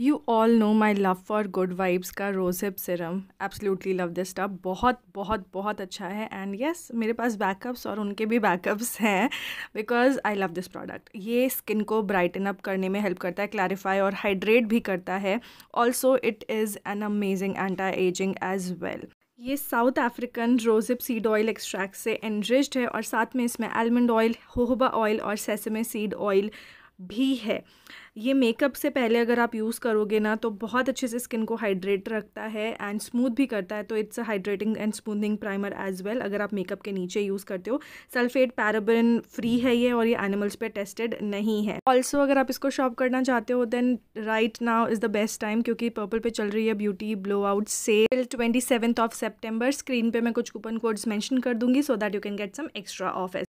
you all know my love for good vibes का rosehip serum absolutely love this stuff बहुत बहुत बहुत अच्छा है एंड येस yes, मेरे पास बैकअप्स और उनके भी बैकअप्स हैं because I love this product ये स्किन को ब्राइटन अप करने में हेल्प करता है क्लैरिफाई और हाइड्रेट भी करता है also it is an amazing anti aging as well ये South African rosehip seed oil extract से एनरिच्ड है और साथ में इसमें आलमंड ऑयल होहबा ऑयल और सेसमे सीड ऑयल भी है ये मेकअप से पहले अगर आप यूज़ करोगे ना तो बहुत अच्छे से स्किन को हाइड्रेट रखता है एंड स्मूथ भी करता है तो it's a hydrating and smoothing primer as well अगर आप मेकअप के नीचे यूज़ करते हो सल्फेट पैराबिन फ्री है ये और ये एनिमल्स पे टेस्टेड नहीं है ऑल्सो अगर आप इसको शॉप करना चाहते हो then right now is the best time क्योंकि पर्पल पर चल रही है beauty blow out sale twenty of September screen पर मैं कुछ कूपन कोड्स मैंशन कर दूंगी so that you can get some extra of